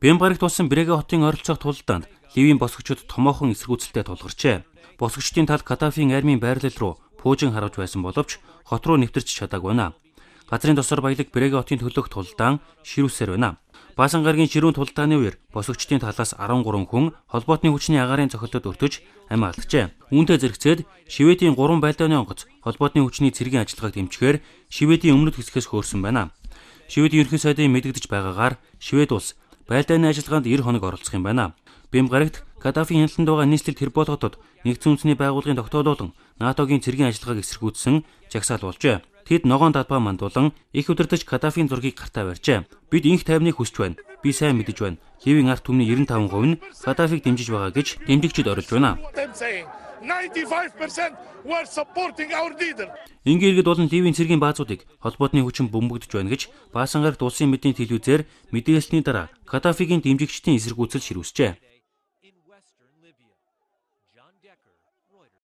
Бямбарагт болсон Брэгэ хотын ойролцоох тулдаанд Ливийн босгочдод томоохон эсэргүүцэлтэй тулгарчээ. Босгочдын тал Кадафийн армийн байрлал руу пуужин харуулж байсан боловч хот руу нэвтэрч чадаагүй байна. Газрын тосор баялаг Брэгэ хотын төлөөх тулдаан ширүүсээр байна. Баасангаргийн ширүүн тулдааны үеэр босгочдын талаас 13 хүн холбоотны хүчний агарын цохилтод өртөж амиа алджээ. Үүнтэй зэрэгцээд Шивэдийн 3 байлдааны онгоц холбоотны хүчний цэргийн ажиллагааг дэмжихээр Шивэдийн өмнөд хэсгээс хөөрсөн байна. Шивэд ерөнхий сайдын мэдэгдэж байгаагаар Шивэд улс байлдааны ажиллагаанд 90 хоног оролцох юм байна. Бим гарагт Кадафи хяналтанд байгаа нийслэл тэр болгодод нэгдсэн үндэсний байгууллагын тогтоололон НАТОгийн цэргийн ажиллагааг эсэргүүцсэн жагсаал болжээ. Тэд ногоон далбаа мандуулан их өдөртөж Кадафийн зургийг картаа барьжээ. Бид инх тайвныг хүсэж байна. Би сайн мэдэж байна. Хэвийн арт түмний 95% нь Кадафиг дэмжиж байгаа гэж дэмжигчид орилж байна. 95% were supporting our leader. Ингээ иргэд болон Ливийн цэргийн баазуудыг холбоотны хүчин бөмбөгдөж байна гэж Баасангарт улсын мэдээний телевизээр мэдээлсний дараа Кадафигийн дэмжигчдийн эсэргүүцэл ширүүсжээ.